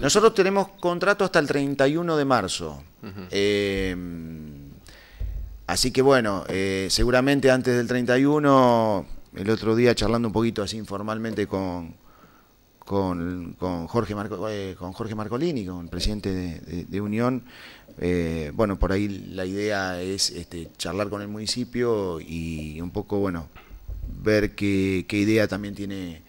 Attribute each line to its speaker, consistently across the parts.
Speaker 1: Nosotros tenemos contrato hasta el 31 de marzo. Em, así que bueno, eh, seguramente antes del 31, el otro día charlando un poquito así informalmente con, con, Jorge, Marco, eh, con Jorge Marcolini, con el presidente de, Unión, eh, bueno, por ahí la idea es este, charlar con el municipio y un poco, bueno, ver qué idea también tiene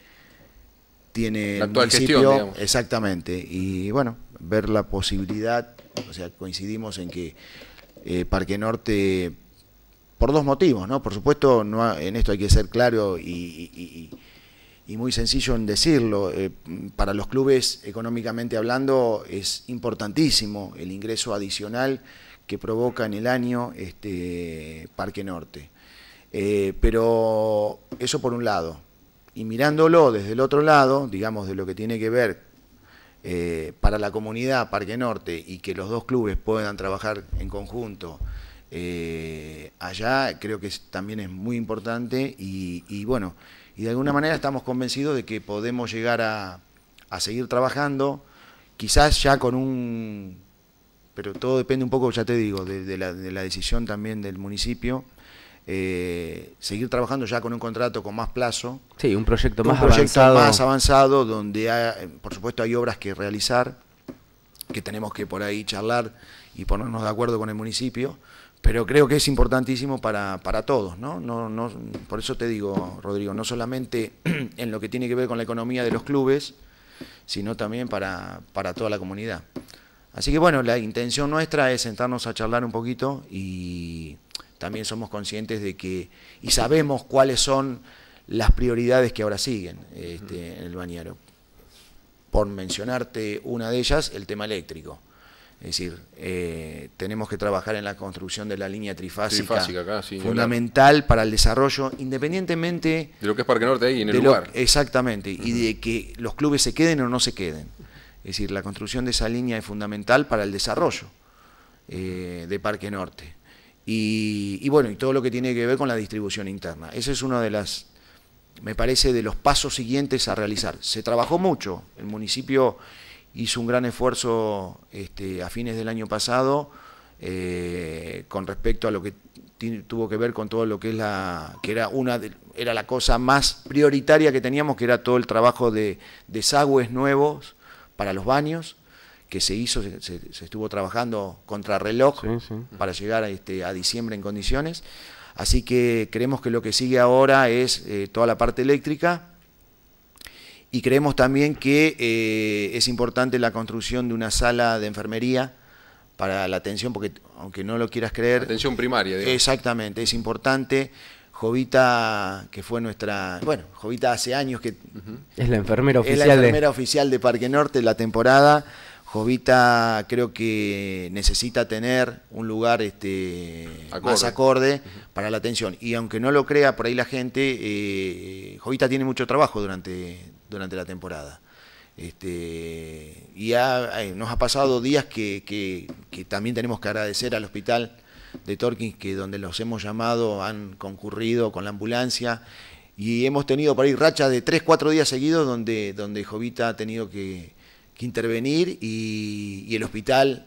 Speaker 1: tiene la actual exactamente. Y bueno, ver la posibilidad, o sea, coincidimos en que eh, Parque Norte, por dos motivos, ¿no? Por supuesto, no en esto hay que ser claro y, muy sencillo en decirlo. Eh, para los clubes, económicamente hablando, es importantísimo el ingreso adicional que provoca en el año este Parque Norte. Eh, pero eso por un lado y mirándolo desde el otro lado, digamos, de lo que tiene que ver eh, para la comunidad Parque Norte y que los dos clubes puedan trabajar en conjunto eh, allá, creo que también es muy importante y, bueno, y de alguna manera estamos convencidos de que podemos llegar a, seguir trabajando, quizás ya con un... pero todo depende un poco, ya te digo, la, de la decisión también del municipio. Eh, seguir trabajando ya con un contrato con más plazo.
Speaker 2: Sí, un proyecto más avanzado. más
Speaker 1: avanzado donde, eh, por supuesto, hay obras que realizar, que tenemos que por ahí charlar y ponernos de acuerdo con el municipio, pero creo que es importantísimo para, todos, ¿no? No, ¿no? Por eso te digo, Rodrigo, no solamente en lo que tiene que ver con la economía de los clubes, sino también para, para toda la comunidad. Así que bueno, la intención nuestra es sentarnos a charlar un poquito y también somos conscientes de que, y sabemos cuáles son las prioridades que ahora siguen este, en el bañero. Por mencionarte una de ellas, el tema eléctrico. Es decir, eh, tenemos que trabajar en la construcción de la línea trifásica, fundamental para el desarrollo, independientemente... De lo que es Parque
Speaker 3: Norte ahí, en el lugar.
Speaker 1: exactamente, y de que los clubes se queden o no se queden. Es decir, la construcción de esa línea es fundamental para el desarrollo eh, de Parque Norte. Y, bueno, y todo lo que tiene que ver con la distribución interna. Ese es uno de las, me parece, de los pasos siguientes a realizar. Se trabajó mucho, el municipio hizo un gran esfuerzo este, a fines del año pasado eh, con respecto a lo que tuvo que ver con todo lo que es la, que era una era la cosa más prioritaria que teníamos, que era todo el trabajo de desagües nuevos para los baños, que se hizo, se, estuvo trabajando contra reloj para llegar a, este, a diciembre en condiciones. Así que creemos que lo que sigue ahora es eh, toda la parte eléctrica y creemos también que eh, es importante la construcción de una sala de enfermería para la atención, porque aunque no lo quieras creer... Atención primaria, digamos. Exactamente, es importante. Jovita, que fue nuestra... Bueno, Jovita hace años que...
Speaker 2: Es la enfermera oficial. Es la enfermera
Speaker 1: oficial de Parque Norte, la temporada Jovita creo que necesita tener un lugar este, más acorde para la atención. Y aunque no lo crea por ahí la gente, eh, Jovita tiene mucho trabajo durante, durante la temporada. Este, y nos ha pasado días que, también tenemos que agradecer al hospital de Torkins que donde los hemos llamado han concurrido con la ambulancia y hemos tenido por ahí rachas de 3, 4 días seguidos donde, donde Jovita ha tenido que, que intervenir y, el hospital,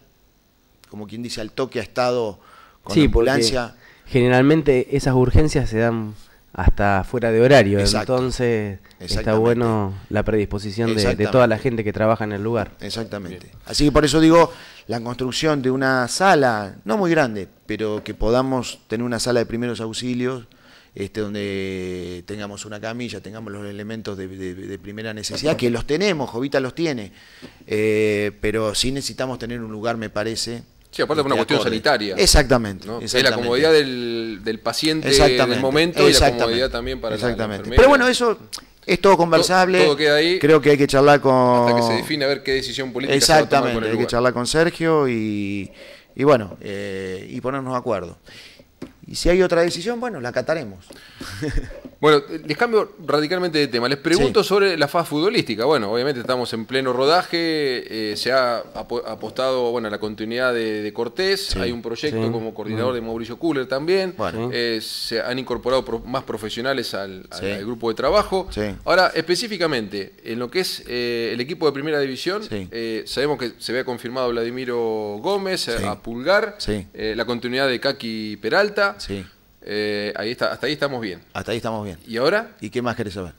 Speaker 1: como quien dice, al toque ha estado con la ambulancia.
Speaker 2: Generalmente esas urgencias se dan hasta fuera de horario, entonces está bueno la predisposición de, toda la gente que trabaja en el lugar.
Speaker 1: Exactamente. Así que por eso digo, la construcción de una sala, no muy grande, pero que podamos tener una sala de primeros auxilios este, donde tengamos una camilla, tengamos los elementos de, primera necesidad, que los tenemos, Jovita los tiene, eh, pero sí necesitamos tener un lugar, me parece.
Speaker 3: Sí, aparte de una este, cuestión sanitaria. Exactamente, ¿no? Es la comodidad del, del paciente en el momento y la comodidad también para exactamente. La, pero bueno, eso es todo conversable. Todo, queda ahí.
Speaker 1: Creo que hay que charlar con. Hasta que se define
Speaker 3: a ver qué decisión política Exactamente, se hay que charlar
Speaker 1: con Sergio y, y bueno,
Speaker 3: eh, y ponernos de acuerdo.
Speaker 1: Y si hay otra decisión, bueno, la acataremos.
Speaker 3: Bueno, les cambio radicalmente de tema. Les pregunto sobre la fase futbolística. Bueno, obviamente estamos en pleno rodaje, eh, se ha apostado bueno, a la continuidad de, Cortés, hay un proyecto como coordinador de mm. Mauricio Cooler también, eh, se han incorporado más profesionales al, grupo de trabajo. Ahora, específicamente, en lo que es eh, el equipo de primera división, sabemos que se ve confirmado Vladimiro Gómez a Pulgar, la continuidad de Kaki Peralta. Sí. Eh, ahí está, hasta ahí estamos bien. Hasta ahí estamos bien. ¿Y ahora? ¿Y qué más querés saber?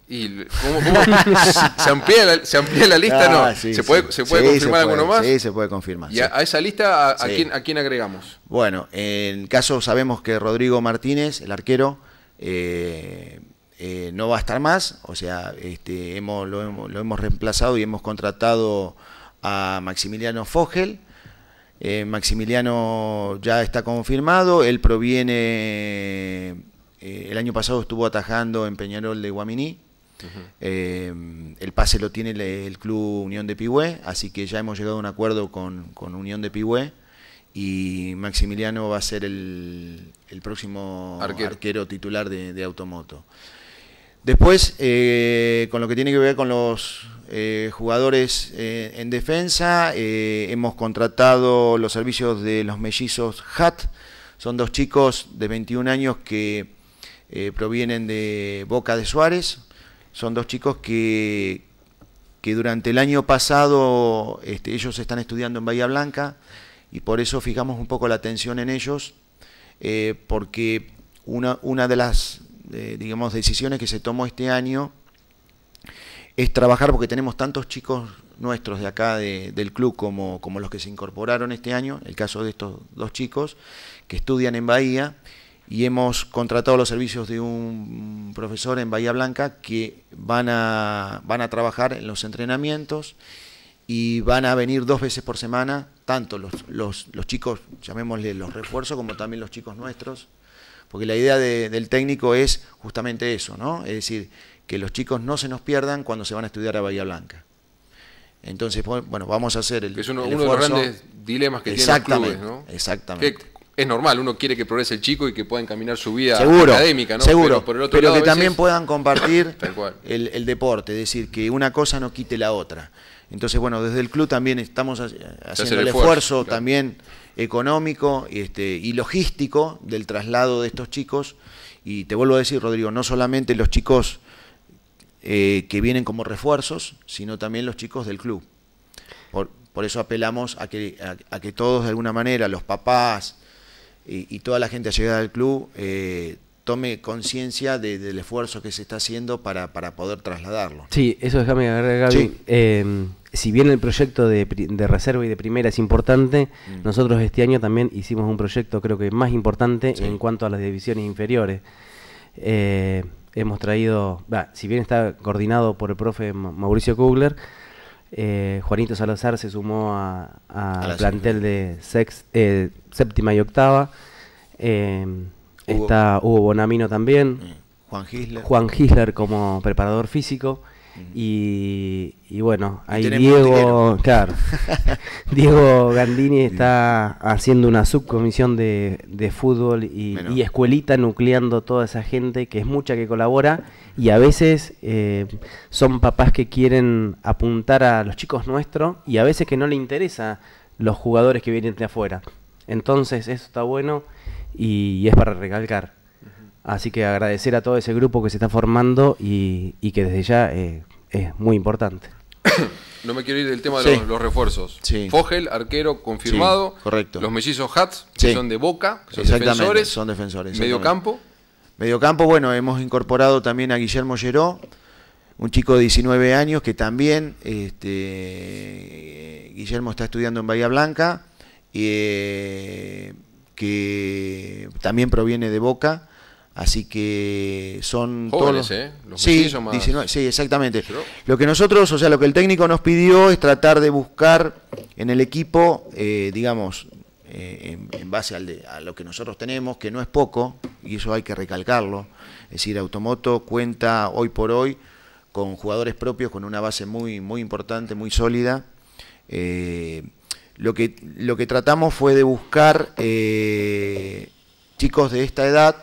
Speaker 3: se, amplía la, lista? no. Ah, ¿Se puede, confirmar alguno más? Sí, se puede confirmar. ¿Y a, esa lista a, quién, agregamos?
Speaker 1: Bueno, en caso sabemos que Rodrigo Martínez, el arquero, eh, eh, no va a estar más. O sea, este, hemos, lo hemos reemplazado y hemos contratado a Maximiliano Fogel eh, Maximiliano ya está confirmado, él proviene, eh, el año pasado estuvo atajando en Peñarol de Guaminí, eh, el pase lo tiene el, club Unión de Pihué, así que ya hemos llegado a un acuerdo con, Unión de Pihué y Maximiliano va a ser el, próximo arquero, titular de, Automoto. Después, eh, con lo que tiene que ver con los eh, jugadores eh, en defensa, hemos contratado los servicios de los mellizos HAT. Son dos chicos de 21 años que provienen de Boca de Suárez. Son dos chicos que, que durante el año pasado este, ellos están estudiando en Bahía Blanca y por eso fijamos un poco la atención en ellos, porque una, una de las eh, digamos, decisiones que se tomó este año es trabajar porque tenemos tantos chicos nuestros de acá del club como, los que se incorporaron este año, el caso de estos dos chicos que estudian en Bahía y hemos contratado los servicios de un profesor en Bahía Blanca que van a, van a trabajar en los entrenamientos y van a venir dos veces por semana, tanto los, los chicos, llamémosle los refuerzos, como también los chicos nuestros, porque la idea del técnico es justamente eso, ¿no? Es decir, que los chicos no se nos pierdan cuando se van a estudiar a Bahía Blanca. Entonces, bueno, vamos a hacer
Speaker 3: el. es uno, de los grandes dilemas que tienen los clubes, ¿no? Exactamente. es normal, uno quiere que progrese el chico y que pueda encaminar su vida académica, ¿no? Seguro, pero, pero que también
Speaker 1: puedan compartir el, deporte, es decir, que una cosa no quite la otra. Entonces, bueno, desde el club también estamos haciendo el, esfuerzo, también económico este, y logístico del traslado de estos chicos. Y te vuelvo a decir, Rodrigo, no solamente los chicos eh, que vienen como refuerzos, sino también los chicos del club. Por, por eso apelamos a que, a, que, todos, de alguna manera, los papás y, toda la gente llegada al club, eh, tome conciencia del esfuerzo que se está haciendo para, para poder trasladarlo.
Speaker 2: Sí, eso déjame agregar, Gaby. Eh, si bien el proyecto de, reserva y de primera es importante, mm. nosotros este año también hicimos un proyecto creo que más importante en cuanto a las divisiones inferiores. Eh, hemos traído, si bien está coordinado por el profe Mauricio Kugler, eh, Juanito Salazar se sumó al plantel de eh, séptima y octava. Está Hugo Bonamino también. Mm. Juan Gisler. Juan Gisler como preparador físico. Y, bueno, ahí Diego, Diego Gandini está haciendo una subcomisión de, fútbol y, escuelita nucleando toda esa gente que es mucha que colabora y a veces eh, son papás que quieren apuntar a los chicos nuestros y a veces que no le interesa los jugadores que vienen de afuera. Entonces eso está bueno y es para recalcar. Así que agradecer a todo ese grupo que se está formando y, que desde ya eh, es muy importante.
Speaker 3: No me quiero ir del tema de los, refuerzos. Fogel, arquero confirmado. correcto. Los mellizos Hats, que son de Boca, son defensores. Medio Campo
Speaker 1: Medio campo bueno, hemos incorporado también a Guillermo Lleró, un chico de 19 años que también, este, Guillermo está estudiando en Bahía Blanca, eh, que también proviene de Boca Así que son Jóvenes, ¿eh? sí, sí, exactamente. Lo que nosotros, o sea, lo que el técnico nos pidió es tratar de buscar en el equipo, eh, digamos, eh, en, base a lo que nosotros tenemos, que no es poco, y eso hay que recalcarlo. Es decir, Automoto cuenta hoy por hoy con jugadores propios, con una base muy, muy importante, muy sólida. Eh, lo, que, lo que tratamos fue de buscar chicos de esta edad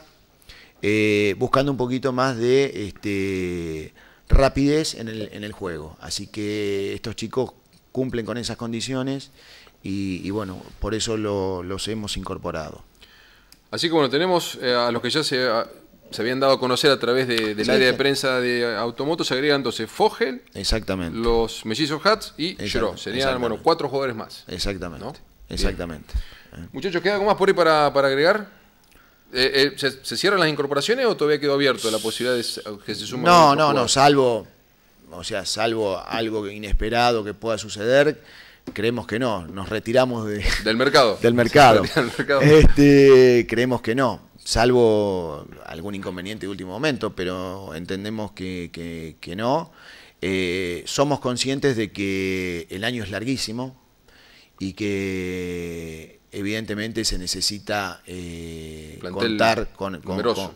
Speaker 1: eh, buscando un poquito más de este, rapidez en el, juego. Así que estos chicos cumplen con esas condiciones y, bueno, por eso los hemos incorporado.
Speaker 3: Así que bueno, tenemos eh, a los que ya ah, se, habían dado a conocer a través de, del área de prensa de Automoto, se agregan Fogel, exactamente. los Mellizos Hats y Shiro. Serían bueno, cuatro jugadores más.
Speaker 1: Exactamente. Exactamente.
Speaker 3: Muchachos, ¿queda algo más por ahí para agregar? Eh, eh, ¿se, cierran las incorporaciones o todavía quedó abierto la posibilidad de que se sumen? No, no, no,
Speaker 1: salvo, o sea, salvo algo inesperado que pueda suceder, creemos que no. Nos retiramos
Speaker 3: del mercado. del mercado.
Speaker 1: Este, creemos que no, salvo algún inconveniente de último momento, pero entendemos que, no. Eh, somos conscientes de que el año es larguísimo y que evidentemente se necesita eh, contar con,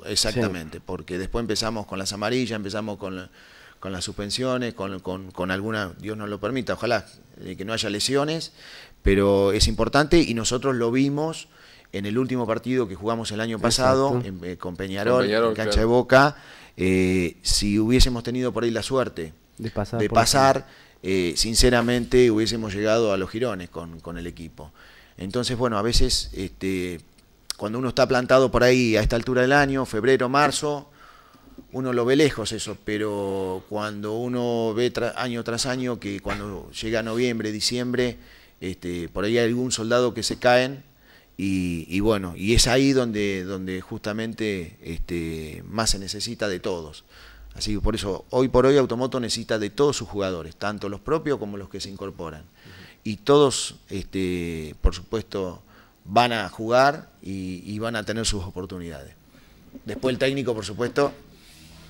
Speaker 1: exactamente, porque después empezamos con las amarillas, empezamos con, las suspensiones, con, alguna, Dios nos lo permita, ojalá eh, que no haya lesiones, pero es importante y nosotros lo vimos en el último partido que jugamos el año pasado eh, con, Peñarol, cancha de Boca, eh, si hubiésemos tenido por ahí la suerte
Speaker 2: de pasar, de pasar
Speaker 1: sinceramente hubiésemos llegado a los girones con el equipo. Entonces, bueno, a veces este, cuando uno está plantado por ahí a esta altura del año, febrero, marzo, uno lo ve lejos eso, pero cuando uno ve año tras año que cuando llega noviembre, diciembre, este, por ahí hay algún soldado que se caen y, bueno, y es ahí donde, donde justamente este, más se necesita de todos. Así que por eso, hoy por hoy Automoto necesita de todos sus jugadores, tanto los propios como los que se incorporan y todos, este, por supuesto, van a jugar y, van a tener sus oportunidades. Después el técnico, por supuesto,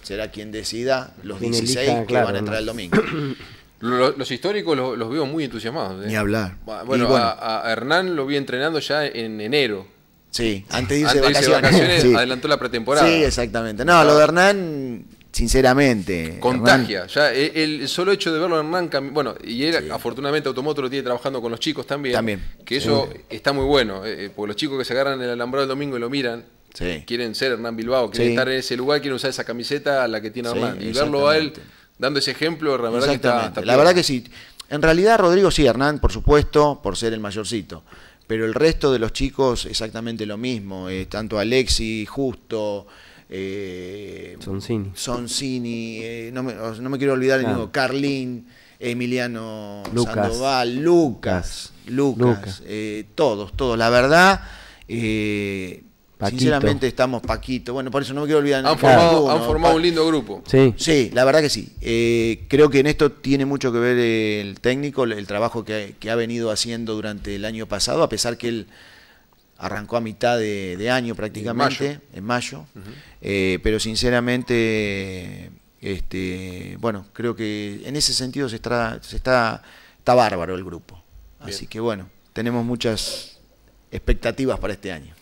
Speaker 1: será quien decida los 16 que van a entrar el domingo.
Speaker 3: Los, históricos los, veo muy entusiasmados. ¿eh?
Speaker 1: Ni hablar. Bueno,
Speaker 3: a, Hernán lo vi entrenando ya en enero. Sí, antes de irse vacaciones. Adelantó la pretemporada. Sí, exactamente. No, lo de ah.
Speaker 1: Hernán sinceramente.
Speaker 3: Contagia. Ya e, el, solo hecho de verlo a Hernán, bueno, y él afortunadamente Automoto lo tiene trabajando con los chicos también. También. Que eso está muy bueno, eh, eh, porque los chicos que se agarran el alambrado el domingo y lo miran, quieren ser Hernán Bilbao, quieren estar en ese lugar, quieren usar esa camiseta a la que tiene Hernán. Y verlo a él dando ese ejemplo, la verdad que La verdad
Speaker 1: que sí. En realidad, Rodrigo sí, Hernán, por supuesto, por ser el mayorcito. Pero el resto de los chicos, exactamente lo mismo. tanto Alexi, Justo, eh, Soncini, Sonsini. Eh, no, me, quiero olvidar de ah. Carlín, Emiliano Sandoval, Lucas, Lucas, eh, todos, todos. La verdad, sinceramente estamos Paquito. Bueno, por eso no me quiero olvidar. Han formado, un lindo grupo. Sí. Sí, la verdad que sí. creo que en esto tiene mucho que ver el técnico, el, trabajo que, que ha venido haciendo durante el año pasado, a pesar que él arrancó a mitad de, año prácticamente, en mayo, eh, pero sinceramente, este, bueno, creo que en ese sentido se está, se está, está bárbaro el grupo. Así que bueno, tenemos muchas expectativas para este año.